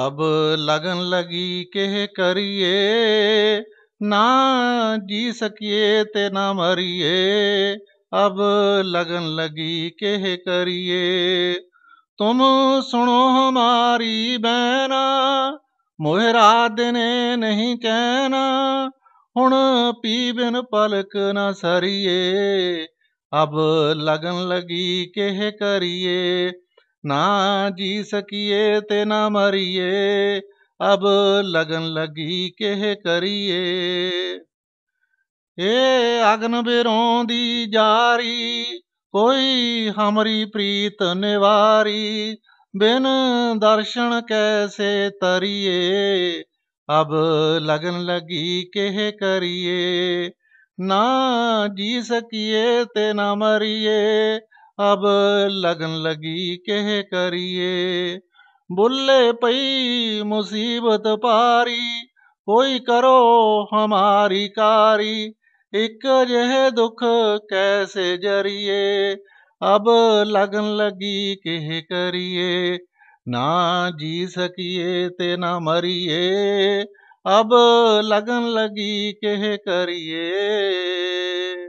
अब लगन लगी के करिए ना जी सकिए ते ना मरिए अब लगन लगी के करिए तुम सुनो हमारी बहना मोहरा दिने नहीं कहना ਹੁਣ ਪੀ ਬਿਨ ਪਲਕ ਨਾ ਸਰੀਏ ਅਬ ਲਗਨ ਲਗੀ ਕਹਿ ਕਰੀਏ ਨਾ ਜੀ ਸਕੀਏ ਤੇ ਨਾ ਮਰੀਏ ਅਬ ਲਗਨ ਲਗੀ ਕਹਿ ਕਰੀਏ ਏ ਅਗਨ ਬਿਰੋਂਦੀ ਜਾਰੀ ਕੋਈ ਹਮਰੀ ਪ੍ਰੀਤ ਨਿਵਾਰੀ ਬਿਨ ਦਰਸ਼ਨ ਕੈਸੇ ਤਰੀਏ ਅਬ ਲਗਨ ਲਗੀ ਕਹਿ ਕਰੀਏ ਨਾ ਜੀ ਸਕੀਏ ਤੇ ਨਾ ਮਰੀਏ ਅਬ ਲਗਨ ਲਗੀ ਕਹਿ ਕਰੀਏ ਬੁੱਲੇ ਪਈ ਮੁਸੀਬਤ ਪਾਰੀ ਕੋਈ ਕਰੋ ਹਮਾਰੀ ਕਾਰੀ ਇੱਕ ਜਹ ਦੁੱਖ ਕੈਸੇ ਜਰੀਏ ਅਬ ਲਗਨ ਲਗੀ ਕਹਿ ਕਰੀਏ ਨਾ ਜੀ ਸਕੀਏ ਤੇ ਨਾ ਮਰੀਏ ਅਬ ਲਗਨ ਲਗੀ ਕਹਿ ਕਰੀਏ